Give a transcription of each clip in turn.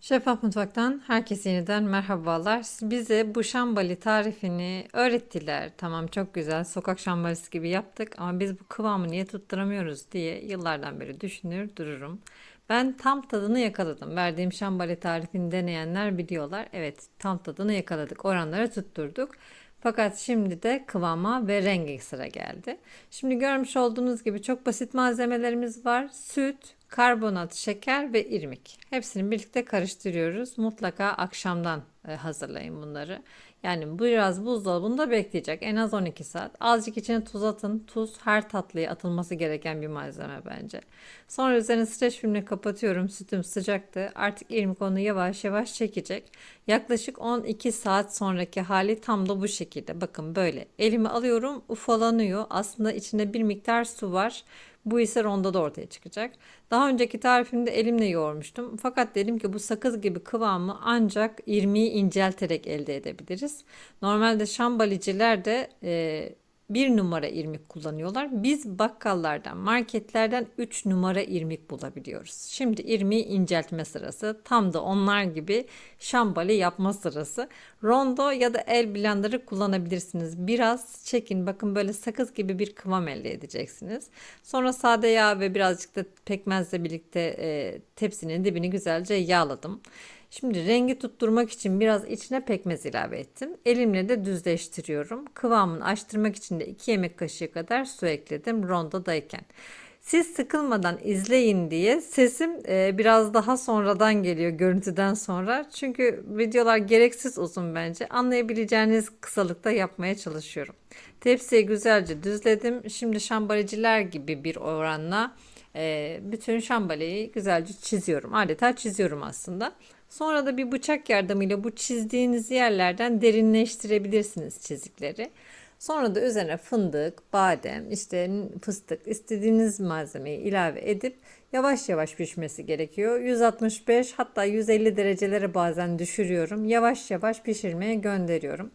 Şeffaf Mutfak'tan herkese yeniden merhabalar. Bize bu şambali tarifini öğrettiler. Tamam çok güzel sokak şambalisi gibi yaptık ama biz bu kıvamı niye tutturamıyoruz diye yıllardan beri düşünür dururum. Ben tam tadını yakaladım. Verdiğim şambali tarifini deneyenler biliyorlar. Evet tam tadını yakaladık. Oranlara tutturduk. Fakat şimdi de kıvama ve rengi sıra geldi. Şimdi görmüş olduğunuz gibi çok basit malzemelerimiz var. Süt, karbonat, şeker ve irmik. Hepsini birlikte karıştırıyoruz. Mutlaka akşamdan e, hazırlayın bunları. Yani biraz buzdolabında bekleyecek. En az 12 saat. Azıcık içine tuz atın. Tuz her tatlıya atılması gereken bir malzeme bence. Sonra üzerine streç filmle kapatıyorum. Sütüm sıcaktı. Artık irmik onu yavaş yavaş çekecek. Yaklaşık 12 saat sonraki hali tam da bu şekilde. Bakın böyle. Elimi alıyorum ufalanıyor. Aslında içinde bir miktar su var. Bu ise ronda da ortaya çıkacak. Daha önceki tarifimde elimle yoğurmuştum. Fakat dedim ki bu sakız gibi kıvamı ancak irmiği incelterek elde edebiliriz kullanabilirsiniz. Normalde şambaliciler de e, 1 numara irmik kullanıyorlar. Biz bakkallardan, marketlerden 3 numara irmik bulabiliyoruz. Şimdi irmiği inceltme sırası. Tam da onlar gibi şambali yapma sırası. Rondo ya da el blenderı kullanabilirsiniz. Biraz çekin. Bakın böyle sakız gibi bir kıvam elde edeceksiniz. Sonra sade yağ ve birazcık da pekmezle birlikte e, tepsinin dibini güzelce yağladım. Şimdi rengi tutturmak için biraz içine pekmez ilave ettim. Elimle de düzleştiriyorum. Kıvamını açtırmak için de 2 yemek kaşığı kadar su ekledim rondadayken. Siz sıkılmadan izleyin diye sesim e, biraz daha sonradan geliyor görüntüden sonra. Çünkü videolar gereksiz uzun bence. Anlayabileceğiniz kısalıkta yapmaya çalışıyorum. Tepsiyi güzelce düzledim. Şimdi şambaleciler gibi bir oranla e, bütün şambaleyi güzelce çiziyorum. Adeta çiziyorum aslında. Sonra da bir bıçak yardımıyla bu çizdiğiniz yerlerden derinleştirebilirsiniz çizikleri. Sonra da üzerine fındık, badem, işte fıstık istediğiniz malzemeyi ilave edip yavaş yavaş pişmesi gerekiyor. 165 hatta 150 derecelere bazen düşürüyorum. Yavaş yavaş pişirmeye gönderiyorum.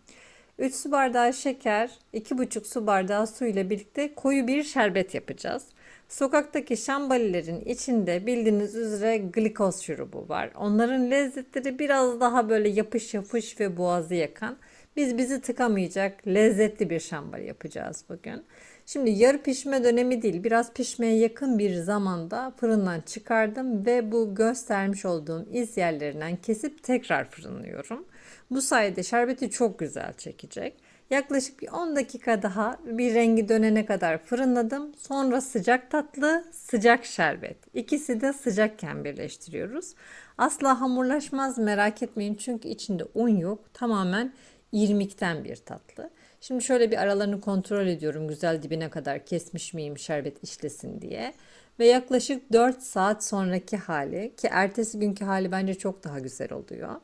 3 su bardağı şeker, 2,5 su bardağı su ile birlikte koyu bir şerbet yapacağız. Sokaktaki şambalilerin içinde bildiğiniz üzere glikoz şurubu var. Onların lezzetleri biraz daha böyle yapış yapış ve boğazı yakan. Biz bizi tıkamayacak lezzetli bir şambali yapacağız bugün. Şimdi yarı pişme dönemi değil biraz pişmeye yakın bir zamanda fırından çıkardım ve bu göstermiş olduğum iz yerlerinden kesip tekrar fırınlıyorum. Bu sayede şerbeti çok güzel çekecek. Yaklaşık bir 10 dakika daha bir rengi dönene kadar fırınladım. Sonra sıcak tatlı, sıcak şerbet. İkisi de sıcakken birleştiriyoruz. Asla hamurlaşmaz merak etmeyin çünkü içinde un yok. Tamamen irmikten bir tatlı. Şimdi şöyle bir aralarını kontrol ediyorum güzel dibine kadar kesmiş miyim şerbet işlesin diye. Ve yaklaşık 4 saat sonraki hali ki ertesi günkü hali bence çok daha güzel oluyor.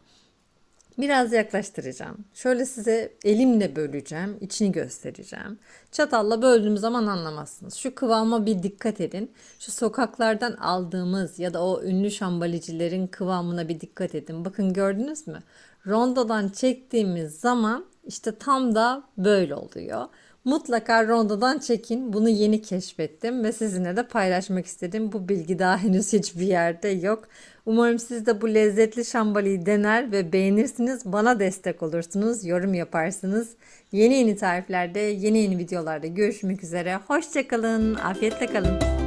Biraz yaklaştıracağım. Şöyle size elimle böleceğim, içini göstereceğim. Çatalla böldüğüm zaman anlamazsınız. Şu kıvama bir dikkat edin. Şu sokaklardan aldığımız ya da o ünlü şambalicilerin kıvamına bir dikkat edin. Bakın gördünüz mü? Rondodan çektiğimiz zaman işte tam da böyle oluyor. Mutlaka rondodan çekin. Bunu yeni keşfettim ve sizinle de paylaşmak istedim. Bu bilgi daha henüz hiçbir yerde yok. Umarım siz de bu lezzetli şambaliyi dener ve beğenirsiniz. Bana destek olursunuz, yorum yaparsınız. Yeni yeni tariflerde, yeni yeni videolarda görüşmek üzere. Hoşçakalın, afiyetle kalın.